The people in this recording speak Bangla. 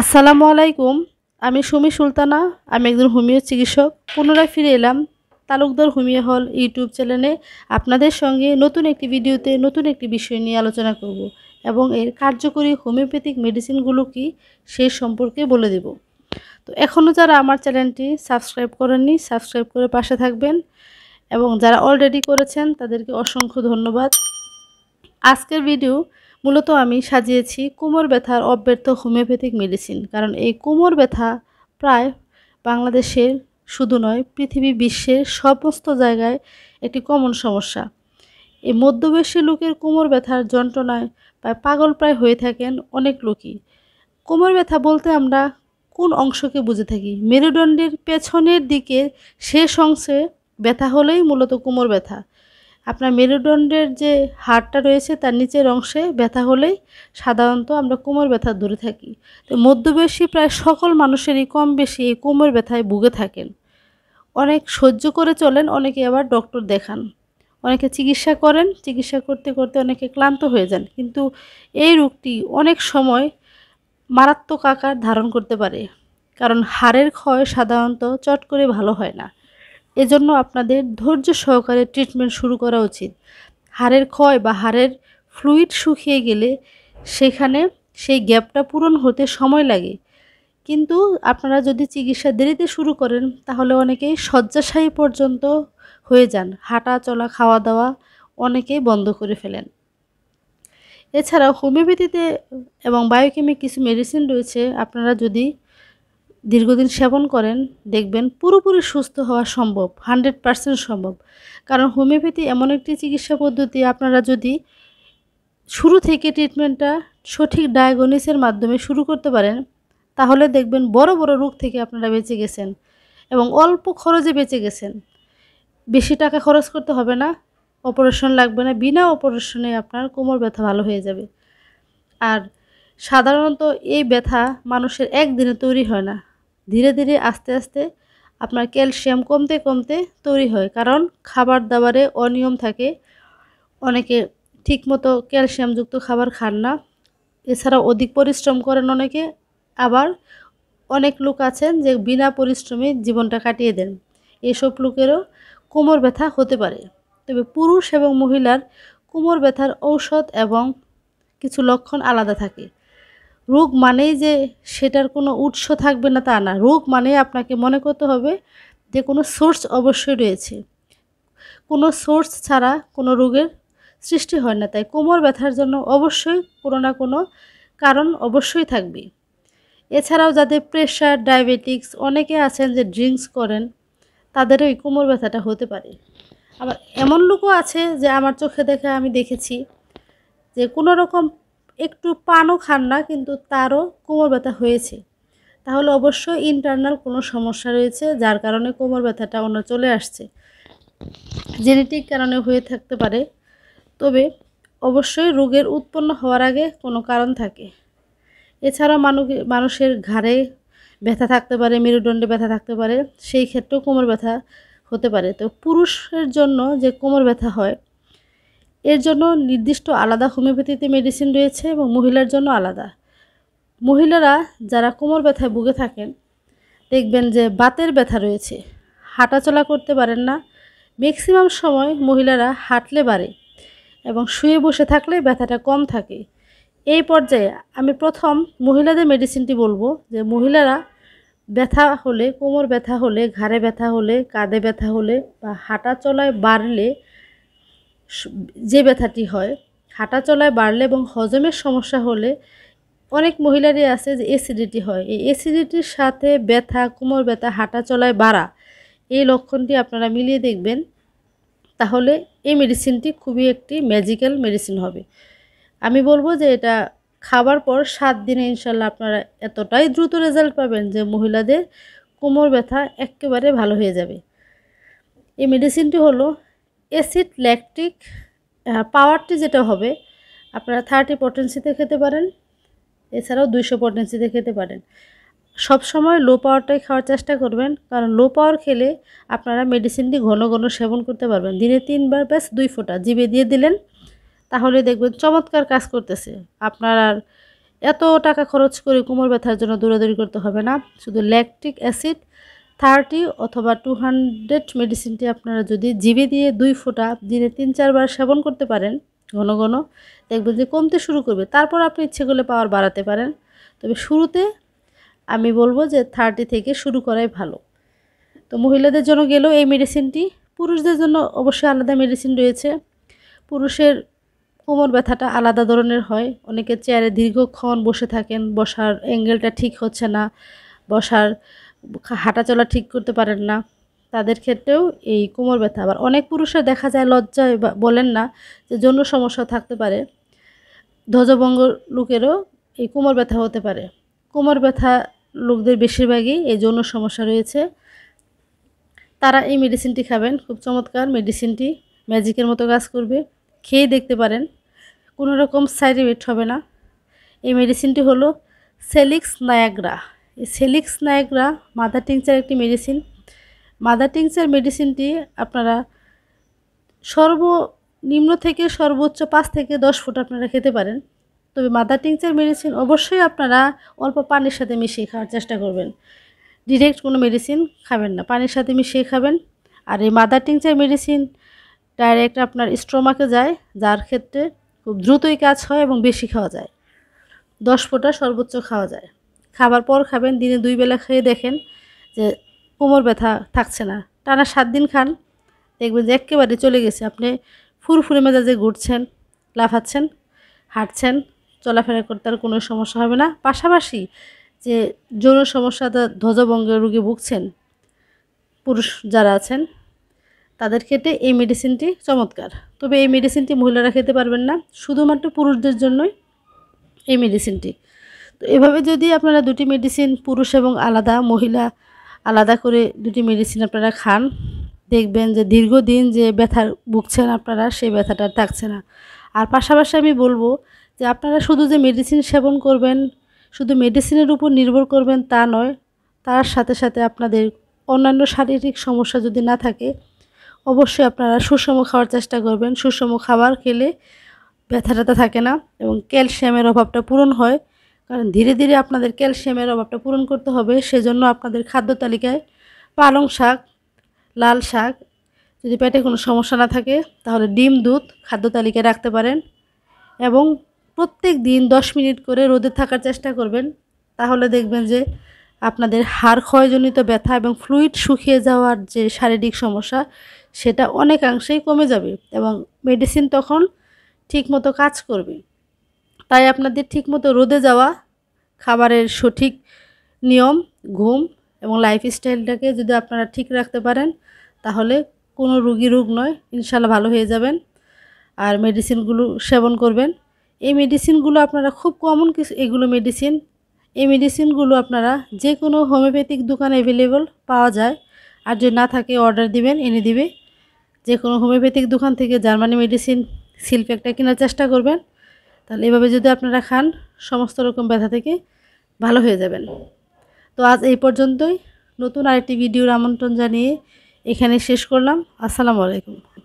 আসসালামু আলাইকুম আমি সুমি সুলতানা আমি একজন হোমিও চিকিৎসক পুনরায় ফিরে এলাম তালুকদার হোমিও হল ইউটিউব চ্যানেলে আপনাদের সঙ্গে নতুন একটি ভিডিওতে নতুন একটি বিষয় নিয়ে আলোচনা করব এবং এর কার্যকরী হোমিওপ্যাথিক মেডিসিনগুলো কি সেই সম্পর্কে বলে দেব তো এখনও যারা আমার চ্যানেলটি সাবস্ক্রাইব করেননি সাবস্ক্রাইব করে পাশে থাকবেন এবং যারা অলরেডি করেছেন তাদেরকে অসংখ্য ধন্যবাদ আজকের ভিডিও মূলত আমি সাজিয়েছি কোমর ব্যথার অব্যর্থ হোমিওপ্যাথিক মেডিসিন কারণ এই কোমর ব্যথা প্রায় বাংলাদেশের শুধু নয় পৃথিবী বিশ্বের সমস্ত জায়গায় একটি কমন সমস্যা এই মধ্যবয়সী লোকের কোমর ব্যথার যন্ত্রণায় প্রায় পাগল প্রায় হয়ে থাকেন অনেক লোকই কোমর ব্যথা বলতে আমরা কোন অংশকে বুঝে থাকি মেরুদণ্ডের পেছনের দিকে শেষ অংশে ব্যথা হলেই মূলত কোমর ব্যথা আপনার মেরুদণ্ডের যে হাড়টা রয়েছে তার নিচের অংশে ব্যথা হলেই সাধারণত আমরা কোমর ব্যথা দূরে থাকি তো মধ্যবয়সী প্রায় সকল মানুষেরই কম বেশি এই কোমর ব্যথায় ভুগে থাকেন অনেক সহ্য করে চলেন অনেকে আবার ডক্টর দেখান অনেকে চিকিৎসা করেন চিকিৎসা করতে করতে অনেকে ক্লান্ত হয়ে যান কিন্তু এই রোগটি অনেক সময় মারাত্মক আকার ধারণ করতে পারে কারণ হাড়ের ক্ষয় সাধারণত চট করে ভালো হয় না এজন্য আপনাদের ধৈর্য সহকারে ট্রিটমেন্ট শুরু করা উচিত হাড়ের ক্ষয় বা হাড়ের ফ্লুইড শুকিয়ে গেলে সেখানে সেই গ্যাপটা পূরণ হতে সময় লাগে কিন্তু আপনারা যদি চিকিৎসা দেরিতে শুরু করেন তাহলে অনেকেই শয্যাশায়ী পর্যন্ত হয়ে যান হাঁটা চলা খাওয়া দাওয়া অনেকেই বন্ধ করে ফেলেন এছাড়াও হোমিওপ্যাথিতে এবং বায়োকেমিক কিছু মেডিসিন রয়েছে আপনারা যদি দীর্ঘদিন সেবন করেন দেখবেন পুরোপুরি সুস্থ হওয়া সম্ভব হান্ড্রেড পারসেন্ট সম্ভব কারণ হোমিওপ্যাথি এমন একটি চিকিৎসা পদ্ধতি আপনারা যদি শুরু থেকে ট্রিটমেন্টটা সঠিক ডায়াগনিসের মাধ্যমে শুরু করতে পারেন তাহলে দেখবেন বড় বড় রোগ থেকে আপনারা বেঁচে গেছেন এবং অল্প খরচে বেঁচে গেছেন বেশি টাকা খরচ করতে হবে না অপারেশন লাগবে না বিনা অপারেশনে আপনার কোমর ব্যথা ভালো হয়ে যাবে আর সাধারণত এই ব্যথা মানুষের একদিনে তৈরি হয় না ধীরে ধীরে আস্তে আস্তে আপনার ক্যালসিয়াম কমতে কমতে তৈরি হয় কারণ খাবার দাবারে অনিয়ম থাকে অনেকে ঠিকমতো ক্যালসিয়ামযুক্ত খাবার খান না এছাড়া অধিক পরিশ্রম করেন অনেকে আবার অনেক লোক আছেন যে বিনা পরিশ্রমে জীবনটা কাটিয়ে দেন এসব লোকেরও কোমর ব্যথা হতে পারে তবে পুরুষ এবং মহিলার কোমর ব্যথার ঔষধ এবং কিছু লক্ষণ আলাদা থাকে রোগ মানেই যে সেটার কোনো উৎস থাকবে না তা না রোগ মানে আপনাকে মনে করতে হবে যে কোনো সোর্স অবশ্যই রয়েছে কোনো সোর্স ছাড়া কোনো রোগের সৃষ্টি হয় না তাই কোমর ব্যথার জন্য অবশ্যই কোনো না কোনো কারণ অবশ্যই থাকবে এছাড়াও যাদের প্রেশার ডায়াবেটিক্স অনেকে আছেন যে ড্রিঙ্কস করেন তাদের ওই কোমর ব্যথাটা হতে পারে আবার এমন লোকও আছে যে আমার চোখে দেখে আমি দেখেছি যে কোনো রকম একটু পানও খান না কিন্তু তারও কোমর ব্যথা হয়েছে তাহলে অবশ্যই ইন্টারনাল কোনো সমস্যা রয়েছে যার কারণে কোমর ব্যথাটা অন্য চলে আসছে জেনেটিক কারণে হয়ে থাকতে পারে তবে অবশ্যই রোগের উৎপন্ন হওয়ার আগে কোনো কারণ থাকে এছাড়াও মানুষের ঘাড়ে ব্যথা থাকতে পারে মেরুদণ্ডে ব্যথা থাকতে পারে সেই ক্ষেত্রেও কোমর ব্যথা হতে পারে তো পুরুষের জন্য যে কোমর ব্যথা হয় এর জন্য নির্দিষ্ট আলাদা হোমিওপ্যাথিতে মেডিসিন রয়েছে এবং মহিলার জন্য আলাদা মহিলারা যারা কোমর ব্যথায় ভুগে থাকেন দেখবেন যে বাতের ব্যথা রয়েছে হাঁটাচলা করতে পারেন না ম্যাক্সিমাম সময় মহিলারা হাঁটলে বাড়ে এবং শুয়ে বসে থাকলে ব্যথাটা কম থাকে এই পর্যায়ে আমি প্রথম মহিলাদের মেডিসিনটি বলবো যে মহিলারা ব্যথা হলে কোমর ব্যথা হলে ঘাড়ে ব্যথা হলে কাঁধে ব্যথা হলে বা হাঁটা চলায় বাড়লে যে ব্যথাটি হয় হাঁটা চলায় বাড়লে এবং হজমের সমস্যা হলে অনেক মহিলারই আছে যে অ্যাসিডিটি হয় এই অ্যাসিডিটির সাথে ব্যথা কোমর ব্যথা হাঁটা চলায় বাড়া এই লক্ষণটি আপনারা মিলিয়ে দেখবেন তাহলে এই মেডিসিনটি খুবই একটি ম্যাজিক্যাল মেডিসিন হবে আমি বলবো যে এটা খাবার পর সাত দিনে ইনশাল্লাহ আপনারা এতটাই দ্রুত রেজাল্ট পাবেন যে মহিলাদের কোমর ব্যথা একেবারে ভালো হয়ে যাবে এই মেডিসিনটি হলো অ্যাসিড ল্যাকটিক পাওয়ারটি যেটা হবে আপনারা থার্টি পটেন্সিতে খেতে পারেন এছাড়াও দুইশো পটেন্সিতে খেতে পারেন সব সময় লো পাওয়ারটাই খাওয়ার চেষ্টা করবেন কারণ লো পাওয়ার খেলে আপনারা মেডিসিনটি ঘন ঘন সেবন করতে পারবেন দিনে তিনবার ব্যাস দুই ফোঁটা জিবে দিয়ে দিলেন তাহলে দেখবেন চমৎকার কাজ করতেছে আপনার আর এত টাকা খরচ করে কোমর ব্যথার জন্য দৌড়াদৌড়ি করতে হবে না শুধু ল্যাকটিক অ্যাসিড থার্টি অথবা টু হান্ড্রেড মেডিসিনটি আপনারা যদি জিবি দিয়ে দুই ফোঁটা দিনে তিন চারবার সেবন করতে পারেন ঘন ঘন দেখবেন যে কমতে শুরু করবে তারপর আপনি ইচ্ছে করলে পাওয়ার বাড়াতে পারেন তবে শুরুতে আমি বলবো যে থার্টি থেকে শুরু করাই ভালো তো মহিলাদের জন্য গেলেও এই মেডিসিনটি পুরুষদের জন্য অবশ্যই আলাদা মেডিসিন রয়েছে পুরুষের কোমর ব্যথাটা আলাদা ধরনের হয় অনেকে চেয়ারে দীর্ঘক্ষণ বসে থাকেন বসার অ্যাঙ্গেলটা ঠিক হচ্ছে না বসার হাঁটাচলা ঠিক করতে পারেন না তাদের ক্ষেত্রেও এই কোমর ব্যথা আবার অনেক পুরুষের দেখা যায় লজ্জায় বলেন না যে জন্য সমস্যা থাকতে পারে ধ্বজবঙ্গ লোকেরও এই কোমর ব্যথা হতে পারে কোমর ব্যথা লোকদের বেশিরভাগই এই যৌন সমস্যা রয়েছে তারা এই মেডিসিনটি খাবেন খুব চমৎকার মেডিসিনটি ম্যাজিকের মতো কাজ করবে খেয়ে দেখতে পারেন কোনো রকম সাইড ইফেক্ট হবে না এই মেডিসিনটি হলো সেলিক্স নায়াগ্রা সেলিক্স নায়করা মাদার টিংচার একটি মেডিসিন মাদার টিংচার মেডিসিনটি আপনারা সর্বনিম্ন থেকে সর্বোচ্চ পাঁচ থেকে দশ ফুট আপনারা খেতে পারেন তবে মাদার টিংচার মেডিসিন অবশ্যই আপনারা অল্প পানির সাথে মিশিয়ে খাওয়ার চেষ্টা করবেন ডিরেক্ট কোনো মেডিসিন খাবেন না পানির সাথে মিশিয়ে খাবেন আর এই মাদার টিংচার মেডিসিন ডাইরেক্ট আপনার স্ট্রোমাকে যায় যার ক্ষেত্রে খুব দ্রুতই কাজ হয় এবং বেশি খাওয়া যায় দশ ফোটা সর্বোচ্চ খাওয়া যায় খাবার পর খাবেন দিনে দুই বেলা খেয়ে দেখেন যে কোমর ব্যথা থাকছে না টানা সাত দিন খান দেখবেন যে একেবারে চলে গেছে আপনি ফুরফুরে মেজাজে ঘুরছেন লাফাচ্ছেন হাঁটছেন চলাফেরা করতে আর কোনো সমস্যা হবে না পাশাপাশি যে যৌন সমস্যাটা ধ্বজভঙ্গের রোগী ভুগছেন পুরুষ যারা আছেন তাদের ক্ষেত্রে এই মেডিসিনটি চমৎকার তবে এই মেডিসিনটি মহিলারা খেতে পারবেন না শুধুমাত্র পুরুষদের জন্যই এই মেডিসিনটি তো এভাবে যদি আপনারা দুটি মেডিসিন পুরুষ এবং আলাদা মহিলা আলাদা করে দুটি মেডিসিন আপনারা খান দেখবেন যে দীর্ঘদিন যে ব্যথা ভুগছেন আপনারা সেই ব্যথাটা থাকছে না আর পাশাপাশি আমি বলবো যে আপনারা শুধু যে মেডিসিন সেবন করবেন শুধু মেডিসিনের উপর নির্ভর করবেন তা নয় তার সাথে সাথে আপনাদের অন্যান্য শারীরিক সমস্যা যদি না থাকে অবশ্যই আপনারা সুষম খাওয়ার চেষ্টা করবেন সুষম খাবার খেলে ব্যথা থাকে না এবং ক্যালসিয়ামের অভাবটা পূরণ হয় কারণ ধীরে ধীরে আপনাদের ক্যালসিয়ামের অভাবটা পূরণ করতে হবে সেজন্য আপনাদের খাদ্য তালিকায় পালং শাক লাল শাক যদি পেটে কোনো সমস্যা না থাকে তাহলে ডিম দুধ খাদ্য তালিকায় রাখতে পারেন এবং প্রত্যেক দিন দশ মিনিট করে রোদে থাকার চেষ্টা করবেন তাহলে দেখবেন যে আপনাদের হাড় ক্ষয়জনিত ব্যথা এবং ফ্লুইড শুকিয়ে যাওয়ার যে শারীরিক সমস্যা সেটা অনেকাংশেই কমে যাবে এবং মেডিসিন তখন ঠিকমতো কাজ করবে তাই আপনাদের ঠিকমতো রোদে যাওয়া খাবারের সঠিক নিয়ম ঘুম এবং লাইফস্টাইলটাকে যদি আপনারা ঠিক রাখতে পারেন তাহলে কোনো রুগী রোগ নয় ইনশাল্লাহ ভালো হয়ে যাবেন আর মেডিসিনগুলো সেবন করবেন এই মেডিসিনগুলো আপনারা খুব কমন কিছু এগুলো মেডিসিন এই মেডিসিনগুলো আপনারা যে কোনো হোমিওপ্যাথিক দোকানে অ্যাভেলেবল পাওয়া যায় আর যদি না থাকে অর্ডার দিবেন এনে দিবে যে কোনো হোমিওপ্যাথিক দোকান থেকে জার্মানি মেডিসিন শিল্প একটা কেনার চেষ্টা করবেন তাহলে এভাবে যদি আপনারা খান সমস্ত রকম ব্যথা থেকে ভালো হয়ে যাবেন তো আজ এই পর্যন্তই নতুন আরেকটি ভিডিওর আমন্ত্রণ জানিয়ে এখানে শেষ করলাম আসসালামু আলাইকুম